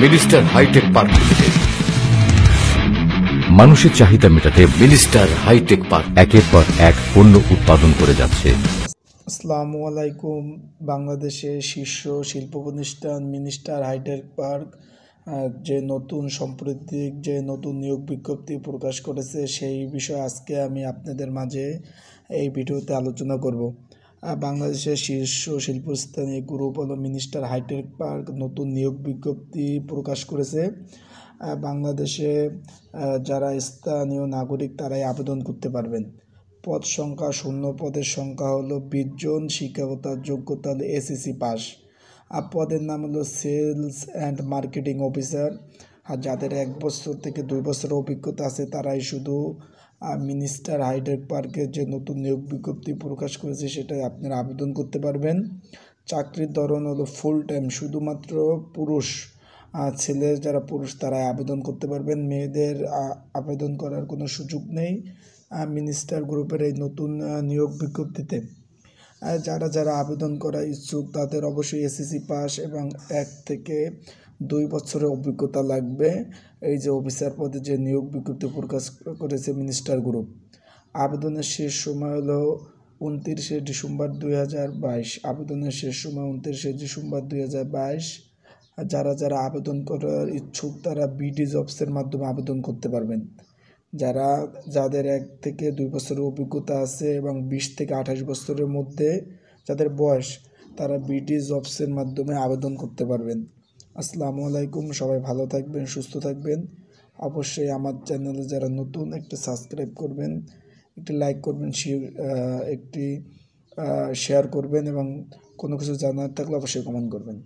minister hi tech park মানুষের চাহিদা মেটাতে মিনিস্টার হাইটেক পার্ক একের পর এক পণ্য উৎপাদন করে যাচ্ছে আসসালামু আলাইকুম বাংলাদেশের শীর্ষ শিল্প প্রতিষ্ঠান মিনিস্টার হাইটেক পার্ক যে নতুন সম্প্রতিক যে নতুন নিয়োগ বিজ্ঞপ্তি প্রকাশ করেছে সেই বিষয়ে আজকে আমি আপনাদের মাঝে এই ভিডিওতে আলোচনা করব বাংলাদেশের শীর্ষ শিল্পস্থানীয় গ্রুপ হল মিনিস্টার হাইটেক পার্ক নতুন নিয়োগ বিজ্ঞপ্তি প্রকাশ করেছে বাংলাদেশে যারা স্থানীয় নাগরিক তারাই আবেদন করতে পারবেন পদ সংখ্যা শূন্য পদের সংখ্যা হলো বিশ জন শিক্ষকতার যোগ্যতা হলো এসএসসি পাস আর পদের নাম হলো সেলস অ্যান্ড মার্কেটিং অফিসার আর যাদের এক বছর থেকে দুই বছরের অভিজ্ঞতা আছে তারাই শুধু মিনিস্টার হাইডেক পার্কের যে নতুন নিয়োগ বিজ্ঞপ্তি প্রকাশ করেছে সেটা আপনারা আবেদন করতে পারবেন চাকরির ধরন হলো ফুল টাইম শুধুমাত্র পুরুষ ছেলে যারা পুরুষ তারাই আবেদন করতে পারবেন মেয়েদের আবেদন করার কোনো সুযোগ নেই মিনিস্টার গ্রুপের এই নতুন নিয়োগ বিজ্ঞপ্তিতে যারা যারা আবেদন করা ইচ্ছুক তাদের অবশ্যই এসএসসি পাস এবং এক থেকে দুই বছরের অভিজ্ঞতা লাগবে এই যে অফিসার পদে যে নিয়োগ বিজ্ঞপ্তি প্রকাশ করেছে মিনিস্টার গ্রুপ আবেদনের শেষ সময় হলো উনত্রিশে ডিসেম্বর দুই আবেদনের শেষ সময় উনত্রিশে ডিসেম্বর দুই যারা যারা আবেদন করার ইচ্ছুক তারা বিডি জবসের মাধ্যমে আবেদন করতে পারবেন যারা যাদের এক থেকে দুই বছরের অভিজ্ঞতা আছে এবং বিশ থেকে আঠাশ বছরের মধ্যে যাদের বয়স তারা বিটি জবসের মাধ্যমে আবেদন করতে পারবেন আসসালামু আলাইকুম সবাই ভালো থাকবেন সুস্থ থাকবেন অবশ্যই আমার চ্যানেলে যারা নতুন একটি সাবস্ক্রাইব করবেন একটি লাইক করবেন একটি শেয়ার করবেন এবং কোনো কিছু জানার থাকলে অবশ্যই কমেন্ট করবেন